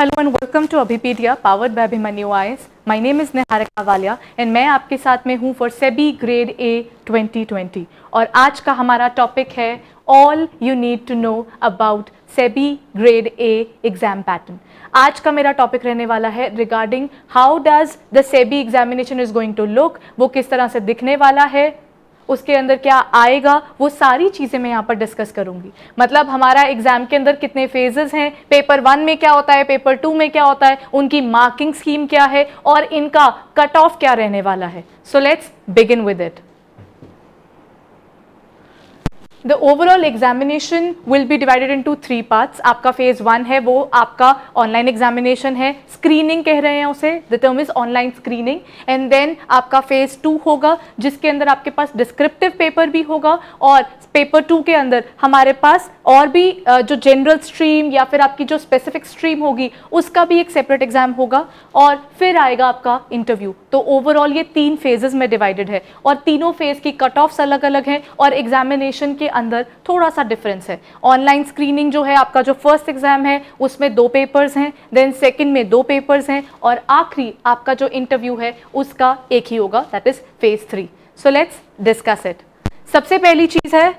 Hello and welcome to Abhipedia powered by Abhimanyu IAS my name is Nehar Walia and मैं आपके साथ में हूँ फॉर सेबी ग्रेड ए 2020 और आज का हमारा टॉपिक है all you need to know about SEBI grade A exam pattern आज का मेरा टॉपिक रहने वाला है regarding how does the SEBI examination is going to look वो किस तरह से दिखने वाला है उसके अंदर क्या आएगा वो सारी चीज़ें मैं यहाँ पर डिस्कस करूँगी मतलब हमारा एग्ज़ाम के अंदर कितने फेजेस हैं पेपर वन में क्या होता है पेपर टू में क्या होता है उनकी मार्किंग स्कीम क्या है और इनका कट ऑफ क्या रहने वाला है so let's begin with it the overall examination will be divided into three parts आपका फेज़ वन है वो आपका ऑनलाइन एग्जामिनेशन है स्क्रीनिंग कह रहे हैं उसे the term is online screening and then आपका फेज़ टू होगा जिसके अंदर आपके पास डिस्क्रिप्टिव पेपर भी होगा और पेपर टू के अंदर हमारे पास और भी जो जनरल स्ट्रीम या फिर आपकी जो स्पेसिफिक स्ट्रीम होगी उसका भी एक सेपरेट एग्ज़ाम होगा और फिर आएगा आपका इंटरव्यू तो ओवरऑल ये तीन फेजेस में डिवाइडेड है और तीनों फेज़ की कट ऑफ्स अलग अलग हैं और एग्जामिनेशन के अंदर थोड़ा सा डिफरेंस है ऑनलाइन स्क्रीनिंग जो है आपका जो फर्स्ट एग्ज़ाम है उसमें दो पेपर्स हैं देन सेकेंड में दो पेपर्स हैं और आखिरी आपका जो इंटरव्यू है उसका एक ही होगा that is phase three so let's discuss it सबसे पहली चीज़ है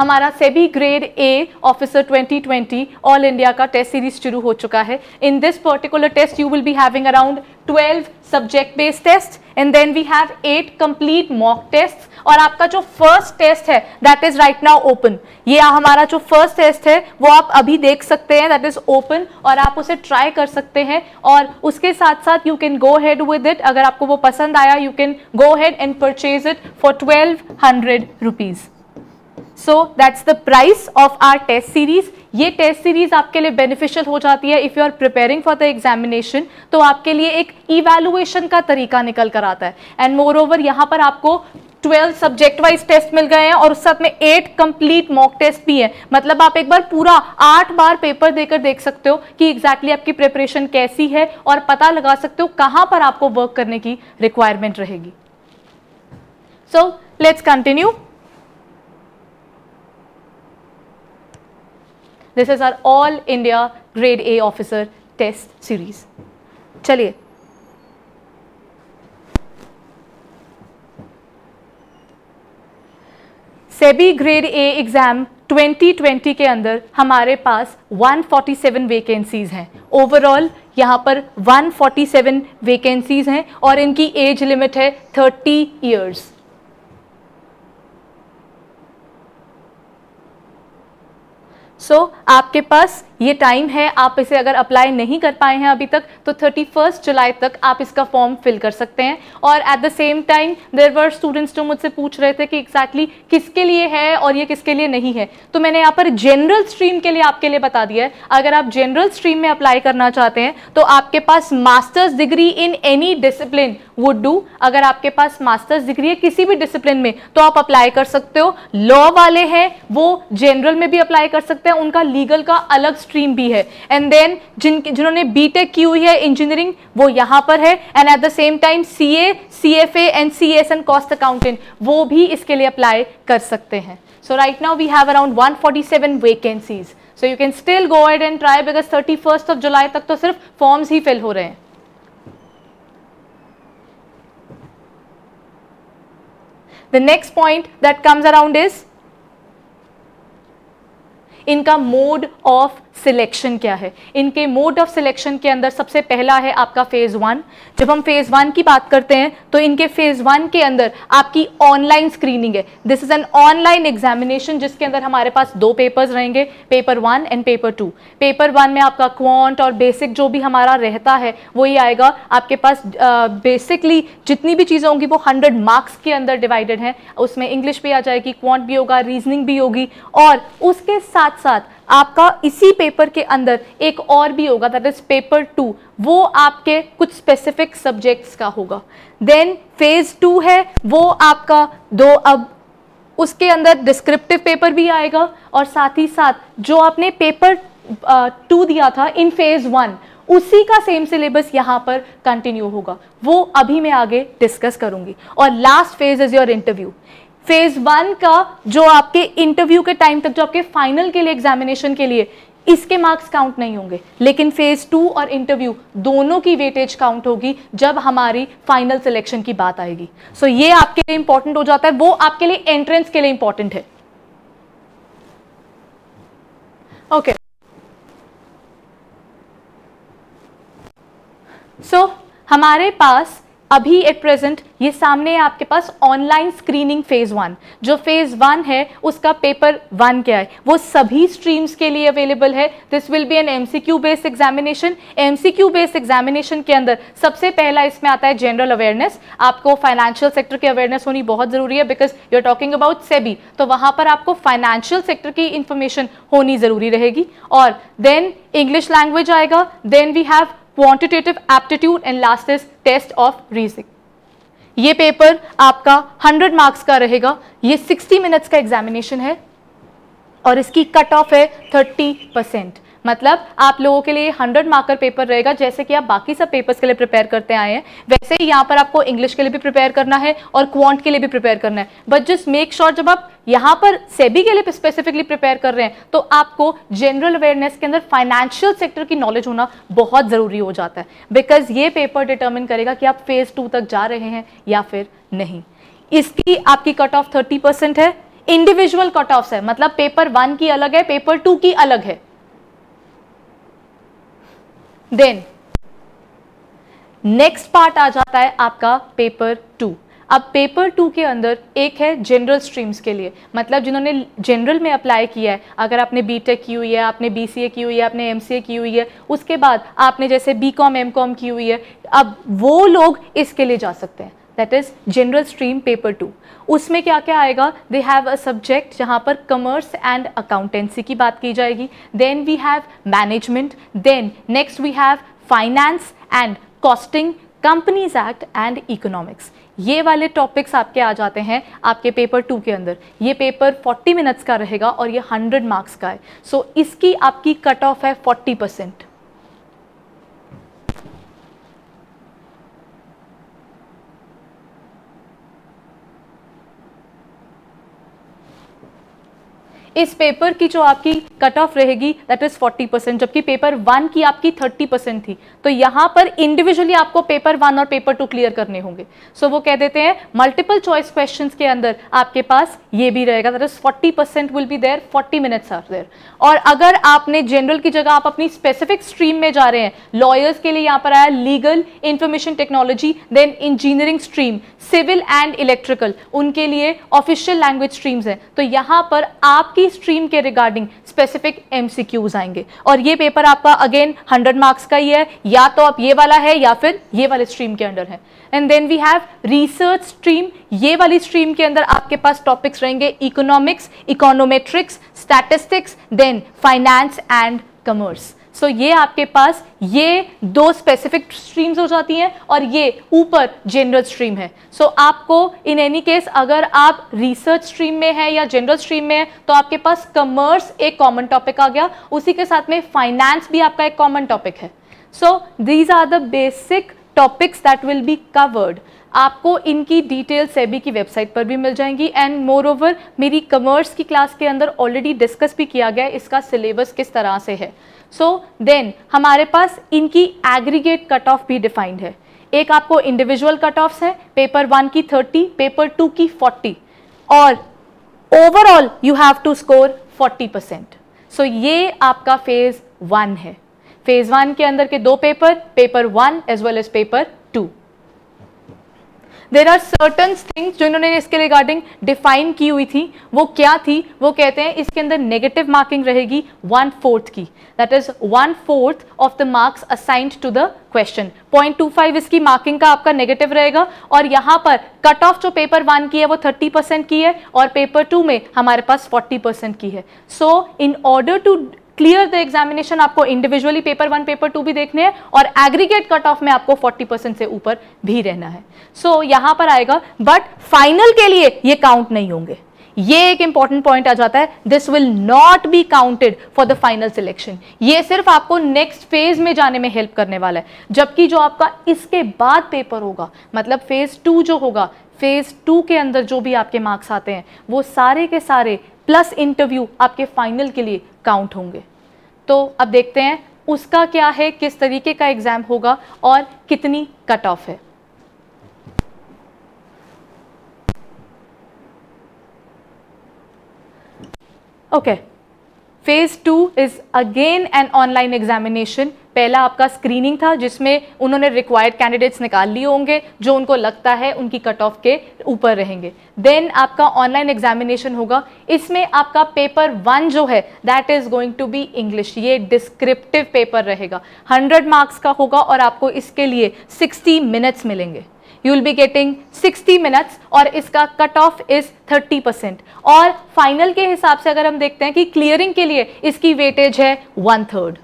हमारा SEBI grade A officer 2020 all India का टेस्ट सीरीज शुरू हो चुका है in this particular test you will be having around 12 subject based test and then we have eight complete mock test और आपका जो फर्स्ट टेस्ट है that is right now open ये हमारा जो फर्स्ट टेस्ट है वो आप अभी देख सकते हैं दैट इज ओपन और आप उसे ट्राई कर सकते हैं और उसके साथ साथ you can go ahead with it अगर आपको वो पसंद आया you can go ahead and purchase it for twelve hundred rupees so that's the price of our test series ये टेस्ट सीरीज आपके लिए बेनिफिशियल हो जाती है if you are preparing for the examination तो आपके लिए एक इवेलुएशन का तरीका निकल कर आता है एंड मोर ओवर यहाँ पर आपको 12 सब्जेक्ट वाइज टेस्ट मिल गए हैं और उस साथ में एट कंप्लीट मॉक टेस्ट भी हैं मतलब आप एक बार पूरा आठ बार पेपर देकर देख सकते हो कि एग्जैक्टली exactly आपकी प्रिपरेशन कैसी है और पता लगा सकते हो कहाँ पर आपको वर्क करने की रिक्वायरमेंट रहेगी so let's continue this is our all India grade A officer test series चलिए सेबी ग्रेड ए एग्ज़ाम 2020 के अंदर हमारे पास 147 वैकेंसीज़ हैं ओवरऑल यहाँ पर 147 वैकेंसीज़ हैं और इनकी एज लिमिट है 30 इयर्स सो so, आपके पास ये टाइम है आप इसे अगर अप्लाई नहीं कर पाए हैं अभी तक तो 31 जुलाई तक आप इसका फॉर्म फिल कर सकते हैं और at the same time there were students जो मुझसे पूछ रहे थे कि एग्जैक्टली exactly किसके लिए है और ये किसके लिए नहीं है तो मैंने यहाँ पर जनरल स्ट्रीम के लिए आपके लिए बता दिया है अगर आप जनरल स्ट्रीम में अप्लाई करना चाहते हैं तो आपके पास masters degree in any discipline would do अगर आपके पास मास्टर्स डिग्री है किसी भी डिसिप्लिन में तो आप अप्लाई कर सकते हो लॉ वाले हैं वो जनरल में भी अप्लाई कर सकते हैं उनका लीगल का अलग स्ट्रीम भी है एंड देन जिन जिन्होंने बीटेक की हुई है इंजीनियरिंग वो यहाँ पर है and at the same time C A C F A and C S and cost accountant वो भी इसके लिए अप्लाई कर सकते हैं so right now we have around 147 vacancies so you can still go ahead and try because 31st of July तक तो सिर्फ फॉर्म्स ही फिल हो रहे हैं The next point that comes around is income mode of selection क्या है इनके mode of selection के अंदर सबसे पहला है आपका फेज़ वन जब हम फेज़ वन की बात करते हैं तो इनके फेज़ वन के अंदर आपकी ऑनलाइन स्क्रीनिंग है this is an online examination जिसके अंदर हमारे पास दो पेपर्स रहेंगे paper one and paper two paper one में आपका क्वांट और बेसिक जो भी हमारा रहता है वही आएगा आपके पास बेसिकली uh, जितनी भी चीज़ें होंगी वो हंड्रेड मार्क्स के अंदर डिवाइडेड हैं उसमें इंग्लिश भी आ जाएगी क्वांट भी होगा रीजनिंग भी होगी और उसके साथ साथ आपका इसी पेपर के अंदर एक और भी होगा दैट इज़ पेपर टू वो आपके कुछ स्पेसिफिक सब्जेक्ट्स का होगा देन फेज़ टू है वो आपका दो अब उसके अंदर डिस्क्रिप्टिव पेपर भी आएगा और साथ ही साथ जो आपने पेपर टू दिया था इन फेज़ वन उसी का सेम सिलेबस यहाँ पर कंटिन्यू होगा वो अभी मैं आगे डिस्कस करूंगी और last phase is your interview phase one का जो आपके इंटरव्यू के टाइम तक जो आपके फाइनल के लिए एग्जामिनेशन के लिए इसके मार्क्स काउंट नहीं होंगे लेकिन फेज टू और इंटरव्यू दोनों की वेटेज काउंट होगी जब हमारी फाइनल सिलेक्शन की बात आएगी सो so, ये आपके लिए इंपॉर्टेंट हो जाता है वो आपके लिए एंट्रेंस के लिए इंपॉर्टेंट है ओके okay. सो so, हमारे पास अभी एट प्रेजेंट ये सामने है आपके पास ऑनलाइन स्क्रीनिंग फेज़ वन जो फेज़ वन है उसका पेपर वन क्या है वो सभी स्ट्रीम्स के लिए अवेलेबल है this will be an M C Q based examination M C Q based examination के अंदर सबसे पहला इसमें आता है जनरल अवेयरनेस आपको फाइनेंशियल सेक्टर की अवेयरनेस होनी बहुत ज़रूरी है because you are talking about SEBI तो वहां पर आपको फाइनेंशियल सेक्टर की इन्फॉर्मेशन होनी ज़रूरी रहेगी और देन इंग्लिश लैंग्वेज आएगा then we have quantitative aptitude and lastly test of reasoning ये पेपर आपका 100 मार्क्स का रहेगा ये 60 मिनट्स का एग्जामिनेशन है और इसकी कट ऑफ है 30 परसेंट मतलब आप लोगों के लिए 100 मार्कर पेपर रहेगा जैसे कि आप बाकी सब पेपर्स के लिए प्रिपेयर करते आए हैं वैसे ही यहाँ पर आपको इंग्लिश के लिए भी प्रिपेयर करना है और क्वांट के लिए भी प्रिपेयर करना है बट जस्ट मेक श्योर जब आप यहाँ पर सेबी के लिए स्पेसिफिकली प्रिपेयर कर रहे हैं तो आपको जनरल अवेयरनेस के अंदर फाइनेंशियल सेक्टर की नॉलेज होना बहुत ज़रूरी हो जाता है बिकॉज ये पेपर डिटर्मिन करेगा कि आप फेज़ टू तक जा रहे हैं या फिर नहीं इसकी आपकी कट ऑफ थर्टी परसेंट है इंडिविजुअल कट ऑफ है मतलब पेपर वन की अलग है पेपर टू की अलग है देन नेक्स्ट पार्ट आ जाता है आपका पेपर टू अब पेपर टू के अंदर एक है जनरल स्ट्रीम्स के लिए मतलब जिन्होंने जनरल में अप्लाई किया है अगर आपने बी टेक की हुई है आपने बी सी ए की हुई है आपने एम सी ए की हुई है उसके बाद आपने जैसे बी कॉम एम कॉम की हुई है अब वो लोग इसके लिए जा सकते हैं that is general stream paper two उसमें क्या क्या आएगा दे हैव अ सब्जेक्ट जहाँ पर कमर्स एंड अकाउंटेंसी की बात की जाएगी then we have management then next we have finance and costing companies act and economics ये वाले टॉपिक्स आपके आ जाते हैं आपके पेपर टू के अंदर ये पेपर 40 मिनट्स का रहेगा और ये 100 मार्क्स का है सो so, इसकी आपकी कट ऑफ है 40 परसेंट इस पेपर की जो आपकी कट ऑफ रहेगी दैट इज 40 परसेंट जबकि पेपर वन की आपकी 30 परसेंट थी तो यहां पर इंडिविजुअली आपको पेपर वन और पेपर टू क्लियर करने होंगे सो so, वो कह देते हैं मल्टीपल चॉइस क्वेश्चन के अंदर आपके पास ये भी रहेगा that is forty percent will be there forty minutes are there और अगर आपने जनरल की जगह आप अपनी स्पेसिफिक स्ट्रीम में जा रहे हैं लॉयर्स के लिए यहां पर आया legal information technology then engineering stream civil and electrical उनके लिए ऑफिशियल लैंग्वेज स्ट्रीम्स हैं तो यहां पर आपकी स्ट्रीम के रिगार्डिंग स्पेसिफिक एमसीक्यूज आएंगे और ये पेपर आपका अगेन 100 मार्क्स का ही है या तो आप ये वाला है या फिर ये वाले स्ट्रीम के अंडर है and then we have research stream ये वाली स्ट्रीम के अंदर आपके पास टॉपिक्स रहेंगे economics econometrics statistics then finance and commerce so so, ये आपके पास ये दो स्पेसिफिक स्ट्रीम्स हो जाती हैं और ये ऊपर जनरल स्ट्रीम है सो so, आपको इन एनी केस अगर आप रिसर्च स्ट्रीम में है या जनरल स्ट्रीम में है तो आपके पास कमर्स एक कॉमन टॉपिक आ गया उसी के साथ में फाइनेंस भी आपका एक कॉमन टॉपिक है so these are the basic topics that will be covered आपको इनकी डिटेल सेबी की वेबसाइट पर भी मिल जाएंगी एंड मोर ओवर मेरी कमर्स की क्लास के अंदर ऑलरेडी डिस्कस भी किया गया है इसका सिलेबस किस तरह से है सो so, देन हमारे पास इनकी एग्रीगेट कट ऑफ भी डिफाइंड है एक आपको इंडिविजुअल कट ऑफ है पेपर वन की थर्टी पेपर टू की फोर्टी और overall you have to score forty percent so ये आपका फेज़ वन है फेज़ वन के अंदर के दो paper paper one as well as paper there are certain things जो इन्होंने इसके रिगार्डिंग डिफाइन की हुई थी वो क्या थी वो कहते हैं इसके अंदर नेगेटिव मार्किंग रहेगी वन फोर्थ की that is one fourth of the marks assigned to the question point two five इसकी मार्किंग का आपका नेगेटिव रहेगा और यहाँ पर कट ऑफ जो पेपर वन की है वो थर्टी परसेंट की है और पेपर टू में हमारे पास फोर्टी परसेंट की है so in order to clear the examination आपको individually paper one paper two भी देखने हैं और एग्रीगेट कट ऑफ में आपको 40 परसेंट से ऊपर भी रहना है सो so, यहां पर आएगा बट फाइनल के लिए ये काउंट नहीं होंगे ये एक इंपॉर्टेंट पॉइंट आ जाता है this will not be counted for the final selection ये सिर्फ आपको नेक्स्ट फेज में जाने में हेल्प करने वाला है जबकि जो आपका इसके बाद पेपर होगा मतलब फेज टू जो होगा फेज टू के अंदर जो भी आपके मार्क्स आते हैं वो सारे के सारे प्लस इंटरव्यू आपके फाइनल के लिए काउंट होंगे तो अब देखते हैं उसका क्या है किस तरीके का एग्ज़ाम होगा और कितनी कट ऑफ है okay okay. Phase two is again an online examination पहला आपका स्क्रीनिंग था जिसमें उन्होंने रिक्वायर्ड कैंडिडेट्स निकाल लिए होंगे जो उनको लगता है उनकी कट ऑफ के ऊपर रहेंगे देन आपका ऑनलाइन एग्जामिनेशन होगा इसमें आपका पेपर वन जो है that is going to be English ये डिस्क्रिप्टिव पेपर रहेगा 100 मार्क्स का होगा और आपको इसके लिए 60 मिनट्स मिलेंगे you will be getting 60 minutes और इसका कट ऑफ इज 30 परसेंट और फाइनल के हिसाब से अगर हम देखते हैं कि क्लियरिंग के लिए इसकी वेटेज है वन थर्ड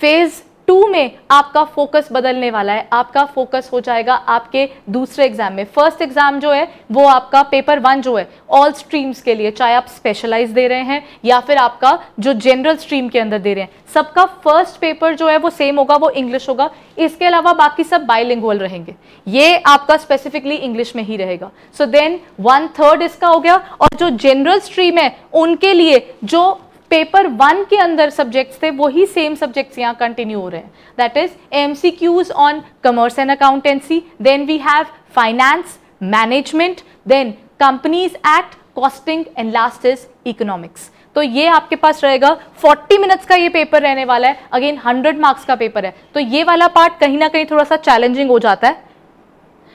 फेज टू में आपका फोकस बदलने वाला है आपका फोकस हो जाएगा आपके दूसरे एग्जाम में फर्स्ट एग्जाम जो है वो आपका पेपर वन जो है ऑल स्ट्रीम्स के लिए चाहे आप स्पेशलाइज दे रहे हैं या फिर आपका जो जनरल स्ट्रीम के अंदर दे रहे हैं सबका फर्स्ट पेपर जो है वो सेम होगा वो इंग्लिश होगा इसके अलावा बाकी सब बाइलिंग रहेंगे ये आपका स्पेसिफिकली इंग्लिश में ही रहेगा सो देन वन थर्ड इसका हो गया और जो जनरल स्ट्रीम है उनके लिए जो पेपर वन के अंदर सब्जेक्ट्स थे वही सेम सब्जेक्ट्स यहाँ कंटिन्यू हो रहे हैं that is M C Qs on commerce and accountancy then we have finance management then companies act costing and last is economics तो ये आपके पास रहेगा 40 मिनट्स का ये पेपर रहने वाला है अगेन 100 मार्क्स का पेपर है तो ये वाला पार्ट कहीं ना कहीं थोड़ा सा चैलेंजिंग हो जाता है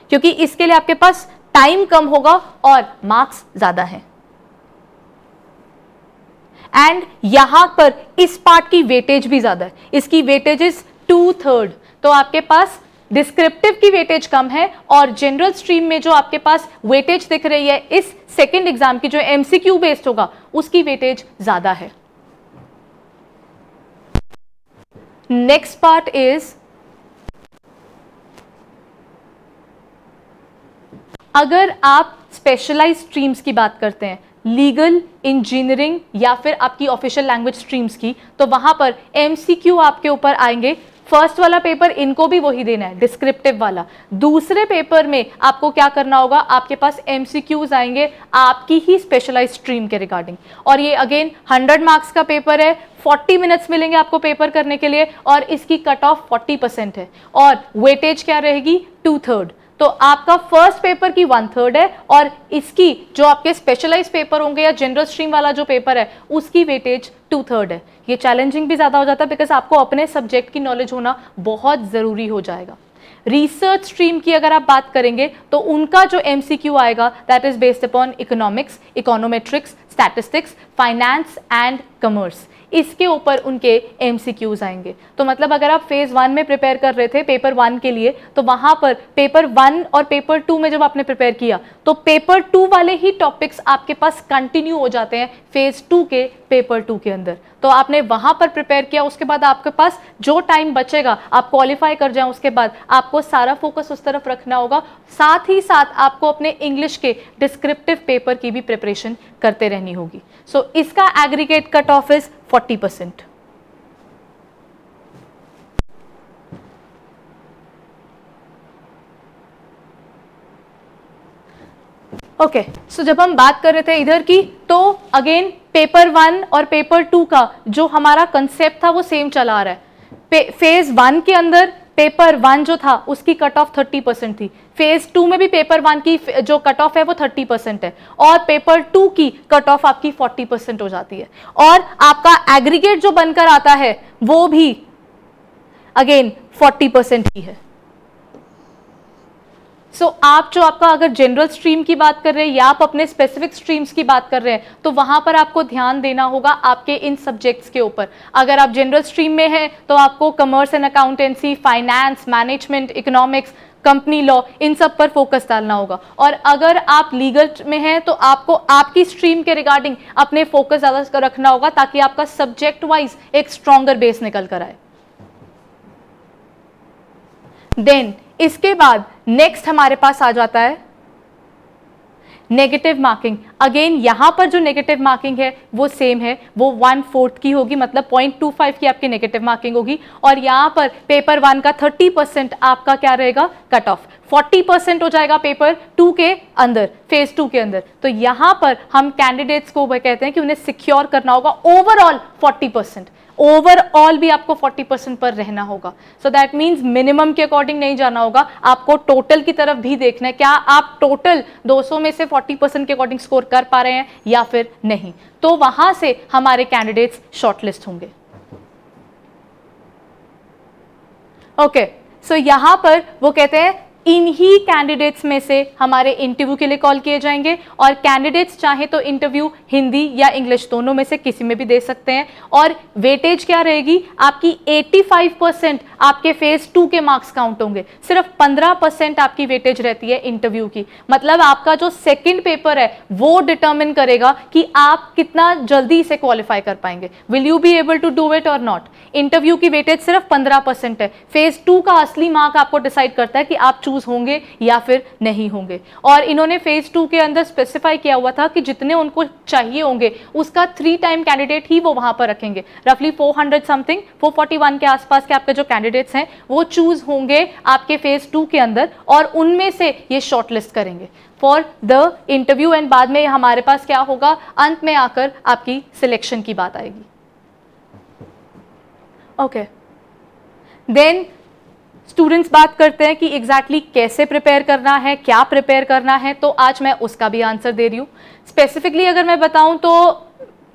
क्योंकि इसके लिए आपके पास टाइम कम होगा और मार्क्स ज़्यादा हैं एंड यहाँ पर इस पार्ट की वेटेज भी ज़्यादा है इसकी वेटेज इज टू थर्ड तो आपके पास डिस्क्रिप्टिव की वेटेज कम है और जनरल स्ट्रीम में जो आपके पास वेटेज दिख रही है इस सेकेंड एग्जाम की जो एमसीक्यू बेस्ड होगा उसकी वेटेज ज़्यादा है नेक्स्ट पार्ट इज अगर आप स्पेशलाइज स्ट्रीम्स की बात करते हैं लीगल इंजीनियरिंग या फिर आपकी ऑफिशियल लैंग्वेज स्ट्रीम्स की तो वहाँ पर एम आपके ऊपर आएंगे फर्स्ट वाला पेपर इनको भी वही देना है डिस्क्रिप्टिव वाला दूसरे पेपर में आपको क्या करना होगा आपके पास एम आएंगे आपकी ही स्पेशलाइज स्ट्रीम के रिगार्डिंग और ये अगेन 100 मार्क्स का पेपर है 40 मिनट्स मिलेंगे आपको पेपर करने के लिए और इसकी कट ऑफ 40 परसेंट है और वेटेज क्या रहेगी टू थर्ड तो आपका फर्स्ट पेपर की वन थर्ड है और इसकी जो आपके स्पेशलाइज पेपर होंगे या जनरल स्ट्रीम वाला जो पेपर है उसकी वेटेज टू थर्ड है ये चैलेंजिंग भी ज़्यादा हो जाता है बिकॉज आपको अपने सब्जेक्ट की नॉलेज होना बहुत ज़रूरी हो जाएगा रिसर्च स्ट्रीम की अगर आप बात करेंगे तो उनका जो एम आएगा that is based upon economics econometrics statistics finance and commerce इसके ऊपर उनके एम आएंगे तो मतलब अगर आप फेज़ वन में प्रिपेयर कर रहे थे पेपर वन के लिए तो वहां पर पेपर वन और पेपर टू में जब आपने प्रिपेयर किया तो पेपर टू वाले ही टॉपिक्स आपके पास कंटिन्यू हो जाते हैं फेज़ टू के पेपर टू के अंदर तो आपने वहां पर प्रिपेयर किया उसके बाद आपके पास जो टाइम बचेगा आप क्वालिफाई कर जाए उसके बाद आपको सारा फोकस उस तरफ रखना होगा साथ ही साथ आपको अपने इंग्लिश के डिस्क्रिप्टिव पेपर की भी प्रिपरेशन करते रहनी करनी होगी सो so, इसका aggregate cut off is 40 percent okay so जब हम बात कर रहे थे इधर की तो अगेन पेपर वन और पेपर टू का जो हमारा कंसेप्ट था वो सेम चला आ रहा है फेज वन के अंदर पेपर वन जो था उसकी कट ऑफ थर्टी परसेंट थी फेज टू में भी पेपर वन की जो कट ऑफ है वो थर्टी परसेंट है और पेपर टू की कट ऑफ आपकी फोर्टी परसेंट हो जाती है और आपका एग्रीगेट जो बनकर आता है वो भी अगेन फोर्टी परसेंट ही है सो so, आप जो आपका अगर जनरल स्ट्रीम की बात कर रहे हैं या आप अपने स्पेसिफिक स्ट्रीम्स की बात कर रहे हैं तो वहाँ पर आपको ध्यान देना होगा आपके इन सब्जेक्ट्स के ऊपर अगर आप जनरल स्ट्रीम में हैं तो आपको commerce and accountancy finance management economics company law इन सब पर फोकस डालना होगा और अगर आप लीगल में हैं तो आपको आपकी स्ट्रीम के रिगार्डिंग अपने फोकस ज़्यादा रखना होगा ताकि आपका सब्जेक्ट वाइज एक स्ट्रॉन्गर बेस निकल कर आए देन इसके बाद नेक्स्ट हमारे पास आ जाता है नेगेटिव मार्किंग अगेन यहाँ पर जो नेगेटिव मार्किंग है वो सेम है वो वन फोर्थ की होगी मतलब पॉइंट टू फाइव की आपकी नेगेटिव मार्किंग होगी और यहाँ पर पेपर वन का थर्टी परसेंट आपका क्या रहेगा कट ऑफ फोर्टी परसेंट हो जाएगा पेपर टू के अंदर फेज टू के अंदर तो यहाँ पर हम कैंडिडेट्स को वह कहते हैं कि उन्हें सिक्योर करना होगा ओवरऑल फोर्टी परसेंट ओवरऑल भी आपको 40 परसेंट पर रहना होगा सो दैट मीन्स मिनिमम के अकॉर्डिंग नहीं जाना होगा आपको टोटल की तरफ भी देखना है क्या आप टोटल 200 में से 40 परसेंट के अकॉर्डिंग स्कोर कर पा रहे हैं या फिर नहीं तो वहां से हमारे कैंडिडेट्स शॉर्टलिस्ट होंगे ओके okay, सो so यहां पर वो कहते हैं इन्हीं कैंडिडेट्स में से हमारे इंटरव्यू के लिए कॉल किए जाएंगे और कैंडिडेट्स चाहे तो इंटरव्यू हिंदी या इंग्लिश दोनों में से किसी में भी दे सकते हैं और वेटेज क्या रहेगी आपकी 85 परसेंट आपके फेज टू के मार्क्स काउंट होंगे सिर्फ 15 परसेंट आपकी वेटेज रहती है इंटरव्यू की मतलब आपका जो सेकेंड पेपर है वो डिटर्मिन करेगा कि आप कितना जल्दी इसे क्वालिफाई कर पाएंगे will you be able to do it और नॉट इंटरव्यू की वेटेज सिर्फ पंद्रह है फेज टू का असली मार्क आपको डिसाइड करता है कि आप चूज इश्यूज होंगे या फिर नहीं होंगे और इन्होंने फेज़ टू के अंदर स्पेसिफाई किया हुआ था कि जितने उनको चाहिए होंगे उसका थ्री टाइम कैंडिडेट ही वो वहां पर रखेंगे रफली 400 समथिंग 441 के आसपास के आपके जो कैंडिडेट्स हैं वो चूज़ होंगे आपके फेज़ टू के अंदर और उनमें से ये शॉर्टलिस्ट करेंगे फॉर द इंटरव्यू एंड बाद में हमारे पास क्या होगा अंत में आकर आपकी सिलेक्शन की बात आएगी ओके okay. देन स्टूडेंट्स बात करते हैं कि एग्जैक्टली exactly कैसे प्रिपेयर करना है क्या प्रिपेयर करना है तो आज मैं उसका भी आंसर दे रही हूँ स्पेसिफिकली अगर मैं बताऊँ तो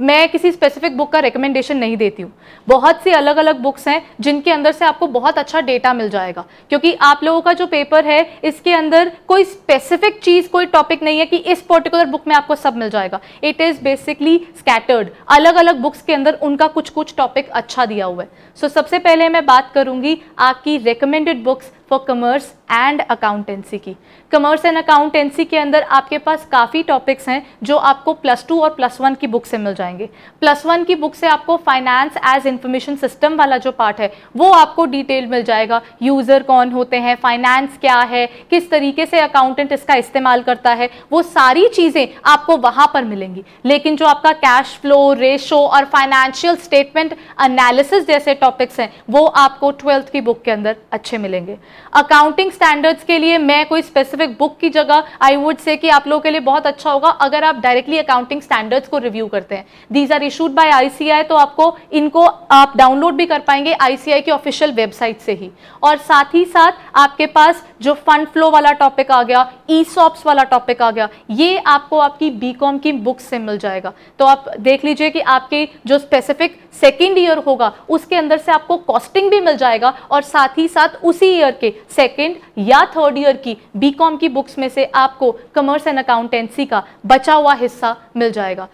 मैं किसी स्पेसिफिक बुक का रिकमेंडेशन नहीं देती हूँ बहुत सी अलग अलग बुक्स हैं जिनके अंदर से आपको बहुत अच्छा डेटा मिल जाएगा क्योंकि आप लोगों का जो पेपर है इसके अंदर कोई स्पेसिफिक चीज़ कोई टॉपिक नहीं है कि इस पर्टिकुलर बुक में आपको सब मिल जाएगा इट इज़ बेसिकली स्कैटर्ड अलग अलग बुक्स के अंदर उनका कुछ कुछ टॉपिक अच्छा दिया हुआ है सो so, सबसे पहले मैं बात करूँगी आपकी recommended books for commerce and accountancy की कमर्स एंड अकाउंटेंसी के अंदर आपके पास काफ़ी टॉपिक्स हैं जो आपको प्लस टू और प्लस वन की बुक से मिल जाएंगे प्लस वन की बुक से आपको फाइनेंस एज इंफॉर्मेशन सिस्टम वाला जो पार्ट है वो आपको डिटेल मिल जाएगा यूज़र कौन होते हैं फाइनेंस क्या है किस तरीके से अकाउंटेंट इसका इस्तेमाल करता है वो सारी चीज़ें आपको वहाँ पर मिलेंगी लेकिन जो आपका कैश फ्लो रेशो और फाइनेंशियल स्टेटमेंट अनालिस जैसे टॉपिक्स हैं वो आपको ट्वेल्थ की बुक के अंदर अच्छे मिलेंगे अकाउंटिंग स्टैंडर्ड्स के लिए मैं कोई स्पेसिफिक बुक की जगह आई वुड से कि आप लोगों के लिए बहुत अच्छा होगा अगर आप डायरेक्टली अकाउंटिंग स्टैंडर्ड्स को रिव्यू करते हैं these are issued by I तो आपको इनको आप डाउनलोड भी कर पाएंगे आई की ऑफिशियल वेबसाइट से ही और साथ ही साथ आपके पास जो फंड फ्लो वाला टॉपिक आ गया ई e सॉप्स वाला टॉपिक आ गया ये आपको आपकी बी की बुक से मिल जाएगा तो आप देख लीजिए कि आपके जो स्पेसिफिक सेकेंड ईयर होगा उसके अंदर से आपको कॉस्टिंग भी मिल जाएगा और साथ ही साथ उसी ईयर के के सेकंड या थर्ड ईयर की बीकॉम की बुक्स में से आपको कमर्स एंड अकाउंटेंसी का बचा हुआ हिस्सा मिल जाएगा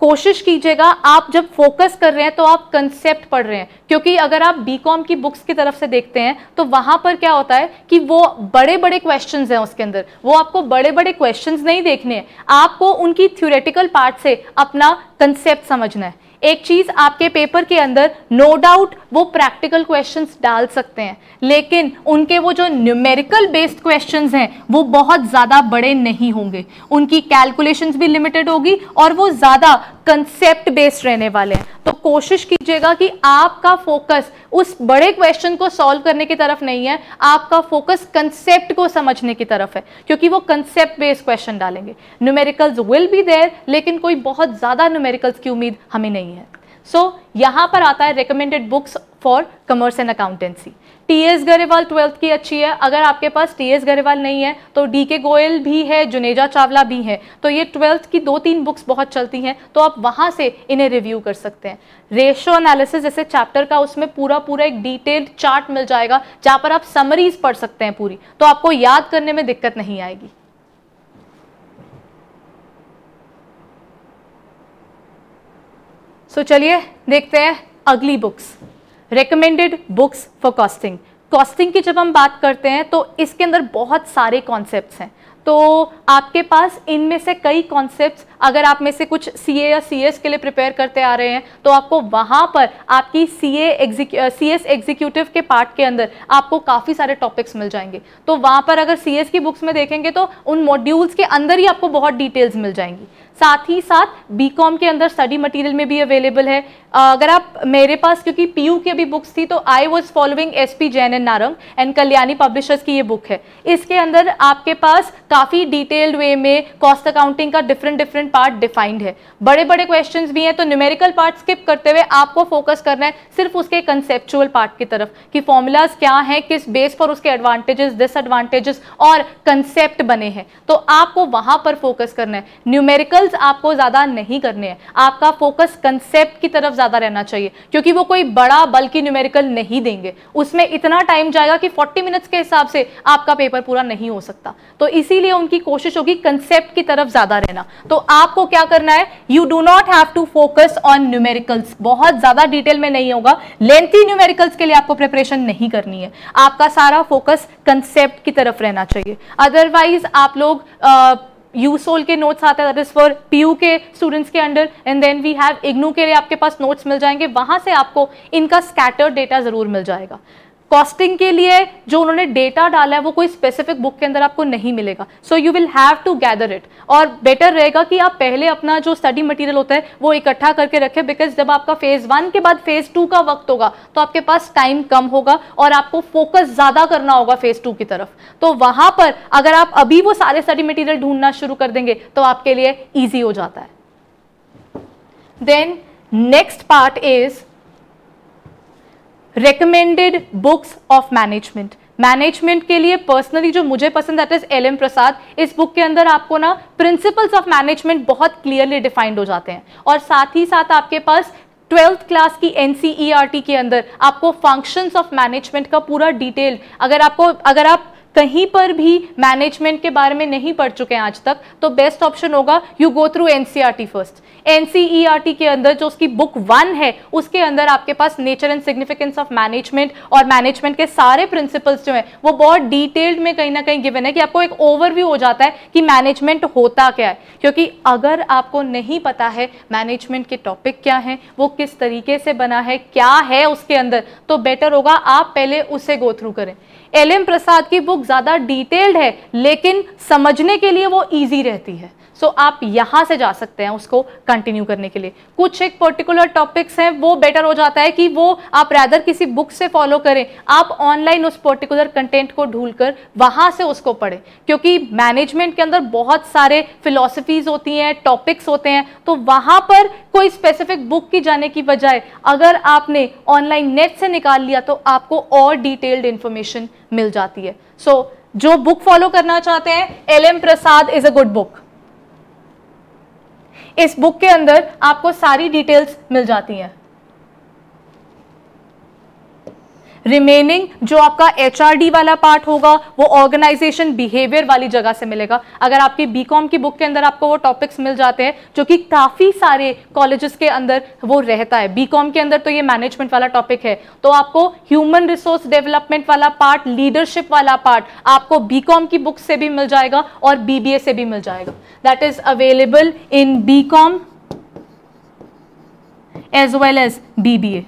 कोशिश कीजिएगा आप जब फोकस कर रहे हैं तो आप कंसेप्ट पढ़ रहे हैं क्योंकि अगर आप बीकॉम की बुक्स की तरफ से देखते हैं तो वहां पर क्या होता है कि वो बड़े बड़े क्वेश्चंस हैं उसके अंदर वो आपको बड़े बड़े क्वेश्चंस नहीं देखने हैं आपको उनकी थ्योरेटिकल पार्ट से अपना कंसेप्ट समझना है एक चीज आपके पेपर के अंदर नो no डाउट वो प्रैक्टिकल क्वेश्चंस डाल सकते हैं लेकिन उनके वो जो न्यूमेरिकल बेस्ड क्वेश्चंस हैं वो बहुत ज़्यादा बड़े नहीं होंगे उनकी कैलकुलेशंस भी लिमिटेड होगी और वो ज़्यादा कंसेप्ट बेस्ड रहने वाले हैं तो कोशिश कीजिएगा कि आपका फोकस उस बड़े क्वेश्चन को सॉल्व करने की तरफ नहीं है आपका फोकस कंसेप्ट को समझने की तरफ है क्योंकि वो कंसेप्ट बेस्ड क्वेश्चन डालेंगे न्यूमेरिकल्स विल बी देयर लेकिन कोई बहुत ज़्यादा न्यूमेरिकल्स की उम्मीद हमें नहीं है सो यहाँ पर आता है recommended books for commerce and accountancy T S Grewal twelfth की अच्छी है अगर आपके पास टी एस गरेवाल नहीं है तो डी के गोयल भी है जुनेजा चावला भी है तो ये ट्वेल्थ की दो तीन बुक्स बहुत चलती हैं तो आप वहाँ से इन्हें रिव्यू कर सकते हैं रेशो एनालिसिस जैसे चैप्टर का उसमें पूरा पूरा एक डिटेल्ड चार्ट मिल जाएगा जहाँ पर आप समरीज पढ़ सकते हैं पूरी तो आपको याद करने में दिक्कत नहीं आएगी सो चलिए देखते हैं अगली books recommended books for costing costing की जब हम बात करते हैं तो इसके अंदर बहुत सारे कॉन्सेप्ट्स हैं तो आपके पास इनमें से कई कॉन्सेप्ट्स अगर आप में से कुछ सीए या सीएस के लिए प्रिपेयर करते आ रहे हैं तो आपको वहाँ पर आपकी सीए सी एस एग्जीक्यूटिव के पार्ट के अंदर आपको काफ़ी सारे टॉपिक्स मिल जाएंगे तो वहाँ पर अगर सीएस की बुक्स में देखेंगे तो उन मॉड्यूल्स के अंदर ही आपको बहुत डिटेल्स मिल जाएंगी साथ ही साथ बीकॉम के अंदर स्टडी मटेरियल में भी अवेलेबल है अगर आप मेरे पास क्योंकि पीयू की अभी बुक्स थी तो I was following S P Jain and Narang and Kalyani publishers की ये बुक है इसके अंदर आपके पास काफ़ी डिटेल्ड वे में कॉस्ट अकाउंटिंग का डिफरेंट डिफरेंट पार्ट डिफाइंड है बड़े बड़े क्वेश्चन भी हैं तो न्यूमेरिकल पार्ट स्किप करते हुए आपको फोकस करना है सिर्फ उसके कंसेप्चुअल पार्ट की तरफ कि फॉर्मूलाज क्या हैं किस बेस पर उसके एडवांटेजेस डिसएडवांटेजेस और कंसेप्ट बने हैं तो आपको वहाँ पर फोकस करना है न्यूमेरिकल गोल्स आपको ज़्यादा नहीं करने हैं आपका फोकस कंसेप्ट की तरफ ज़्यादा रहना चाहिए क्योंकि वो कोई बड़ा बल्कि न्यूमेरिकल नहीं देंगे उसमें इतना टाइम जाएगा कि 40 मिनट्स के हिसाब से आपका पेपर पूरा नहीं हो सकता तो इसीलिए उनकी कोशिश होगी कंसेप्ट की तरफ ज़्यादा रहना तो आपको क्या करना है you do not have to focus on numericals बहुत ज़्यादा डिटेल में नहीं होगा लेंथी न्यूमेरिकल्स के लिए आपको प्रिपरेशन नहीं करनी है आपका सारा फोकस कंसेप्ट की तरफ रहना चाहिए अदरवाइज आप लोग आ, यूसोल के नोट्स आते हैं दैट इज़ फॉर पीयू के स्टूडेंट्स के under and then we have IGNOU के लिए आपके पास नोट्स मिल जाएंगे वहां से आपको इनका स्कैटर्ड डेटा ज़रूर मिल जाएगा कॉस्टिंग के लिए जो उन्होंने डेटा डाला है वो कोई स्पेसिफिक बुक के अंदर आपको नहीं मिलेगा so you will have to gather it और बेटर रहेगा कि आप पहले अपना जो स्टडी मटेरियल होता है वो इकट्ठा करके रखें बिकॉज जब आपका फेज़ वन के बाद फेज़ टू का वक्त होगा तो आपके पास टाइम कम होगा और आपको फोकस ज़्यादा करना होगा फेज़ टू की तरफ तो वहां पर अगर आप अभी वो सारे स्टडी मटीरियल ढूंढना शुरू कर देंगे तो आपके लिए ईजी हो जाता है then next part is recommended books of management management के लिए पर्सनली जो मुझे पसंद आता है एल एम प्रसाद इस बुक के अंदर आपको ना प्रिंसिपल्स ऑफ मैनेजमेंट बहुत क्लियरली डिफाइंड हो जाते हैं और साथ ही साथ आपके पास ट्वेल्थ क्लास की एन e के अंदर आपको फंक्शंस ऑफ मैनेजमेंट का पूरा डिटेल अगर आपको अगर आप कहीं पर भी मैनेजमेंट के बारे में नहीं पढ़ चुके हैं आज तक तो बेस्ट ऑप्शन होगा you go through NCERT first NCERT के अंदर जो उसकी बुक वन है उसके अंदर आपके पास nature and significance of management और मैनेजमेंट के सारे प्रिंसिपल्स जो है वो बहुत डिटेल्ड में कहीं ना कहीं गिवन है कि आपको एक ओवरव्यू हो जाता है कि मैनेजमेंट होता क्या है क्योंकि अगर आपको नहीं पता है मैनेजमेंट के टॉपिक क्या है वो किस तरीके से बना है क्या है उसके अंदर तो बेटर होगा आप पहले उसे गो थ्रू करें एल एम प्रसाद की बुक ज़्यादा डिटेल्ड है लेकिन समझने के लिए वो ईजी रहती है सो so, आप यहाँ से जा सकते हैं उसको कंटिन्यू करने के लिए कुछ एक पर्टिकुलर टॉपिक्स हैं वो बेटर हो जाता है कि वो आप रैदर किसी बुक से फॉलो करें आप ऑनलाइन उस पर्टिकुलर कंटेंट को ढूंढ कर वहाँ से उसको पढ़ें क्योंकि मैनेजमेंट के अंदर बहुत सारे फिलोसफीज होती हैं टॉपिक्स होते हैं तो वहाँ पर कोई स्पेसिफिक बुक की जाने की बजाय अगर आपने ऑनलाइन नेट से निकाल लिया तो आपको और डिटेल्ड इन्फॉर्मेशन मिल जाती है सो so, जो बुक फॉलो करना चाहते हैं L M Prasad is a good book इस बुक के अंदर आपको सारी डिटेल्स मिल जाती हैं रिमेनिंग जो आपका एच वाला पार्ट होगा वो ऑर्गेनाइजेशन बिहेवियर वाली जगह से मिलेगा अगर आपकी बी की बुक के अंदर आपको वो टॉपिक्स मिल जाते हैं जो कि काफ़ी सारे कॉलेजेस के अंदर वो रहता है बी के अंदर तो ये मैनेजमेंट वाला टॉपिक है तो आपको ह्यूमन रिसोर्स डेवलपमेंट वाला पार्ट लीडरशिप वाला पार्ट आपको बी की बुक से भी मिल जाएगा और बी से भी मिल जाएगा that is available in B as well as BBA.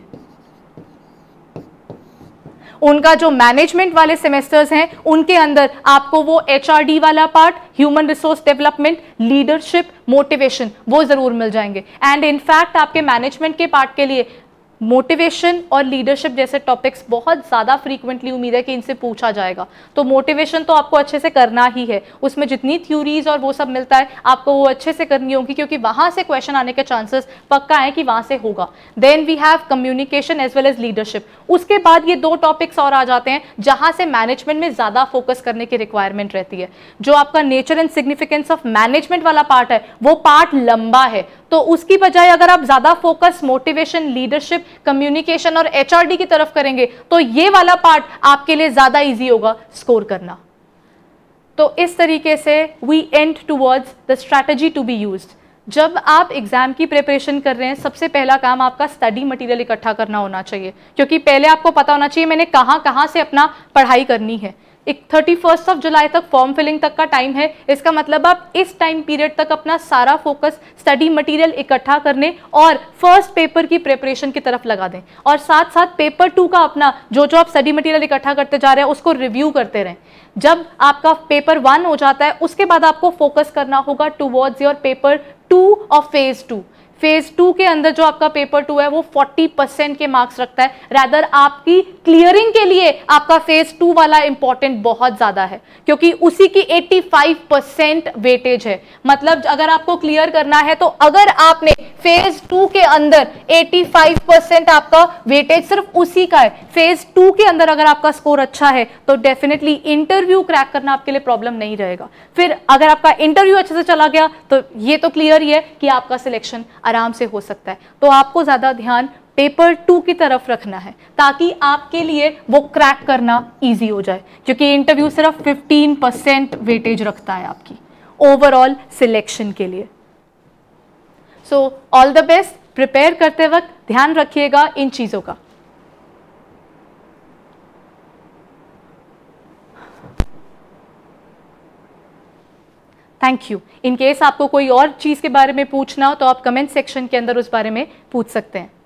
उनका जो मैनेजमेंट वाले सेमेस्टर्स हैं उनके अंदर आपको वो एच वाला part human resource development leadership motivation वो ज़रूर मिल जाएंगे एंड इनफैक्ट आपके मैनेजमेंट के पार्ट के लिए मोटिवेशन और लीडरशिप जैसे टॉपिक्स बहुत ज़्यादा फ्रीक्वेंटली उम्मीद है कि इनसे पूछा जाएगा तो मोटिवेशन तो आपको अच्छे से करना ही है उसमें जितनी थ्योरीज और वो सब मिलता है आपको वो अच्छे से करनी होगी क्योंकि वहाँ से क्वेश्चन आने के चांसेस पक्का है कि वहाँ से होगा then we have communication as well as leadership उसके बाद ये दो टॉपिक्स और आ जाते हैं जहाँ से मैनेजमेंट में ज़्यादा फोकस करने की रिक्वायरमेंट रहती है जो आपका nature and significance of management वाला पार्ट है वो पार्ट लंबा है तो उसकी बजाय अगर आप ज़्यादा फोकस मोटिवेशन लीडरशिप कम्युनिकेशन और एच की तरफ करेंगे तो ये वाला पार्ट आपके लिए ज़्यादा ईजी होगा स्कोर करना तो इस तरीके से we end towards the strategy to be use जब आप एग्ज़ाम की प्रिपरेशन कर रहे हैं सबसे पहला काम आपका स्टडी मटेरियल इकट्ठा करना होना चाहिए क्योंकि पहले आपको पता होना चाहिए मैंने कहाँ कहाँ से अपना पढ़ाई करनी है एक थर्टी फर्स्ट ऑफ जुलाई तक फॉर्म फिलिंग तक का टाइम है इसका मतलब आप इस टाइम पीरियड तक अपना सारा फोकस स्टडी मटेरियल इकट्ठा करने और फर्स्ट पेपर की प्रिपरेशन की तरफ लगा दें और साथ साथ पेपर टू का अपना जो जो आप स्टडी मटेरियल इकट्ठा करते जा रहे हैं उसको रिव्यू करते रहें जब आपका पेपर वन हो जाता है उसके बाद आपको फोकस करना होगा टू योर पेपर टू और फेज टू फेज टू के अंदर जो आपका पेपर टू है वो फोर्टी परसेंट के मार्क्स रखता है रैदर आपकी क्लियरिंग के लिए आपका फेज टू वाला इंपॉर्टेंट बहुत ज़्यादा है क्योंकि उसी की एट्टी फाइव परसेंट वेटेज है मतलब अगर आपको क्लियर करना है तो अगर आपने फेज टू के अंदर फाइव परसेंट आपका वेटेज सिर्फ उसी का है फेज टू के अंदर अगर आपका स्कोर अच्छा है तो डेफिनेटली इंटरव्यू क्रैक करना आपके लिए प्रॉब्लम नहीं रहेगा फिर अगर आपका इंटरव्यू अच्छे से चला गया तो ये तो क्लियर ही है कि आपका सिलेक्शन आराम से हो सकता है तो आपको ज़्यादा ध्यान पेपर टू की तरफ रखना है ताकि आपके लिए वो क्रैक करना इजी हो जाए क्योंकि इंटरव्यू सिर्फ 15 परसेंट वेटेज रखता है आपकी ओवरऑल सिलेक्शन के लिए so all the best prepare करते वक्त ध्यान रखिएगा इन चीज़ों का थैंक यू इन केस आपको कोई और चीज़ के बारे में पूछना हो तो आप कमेंट सेक्शन के अंदर उस बारे में पूछ सकते हैं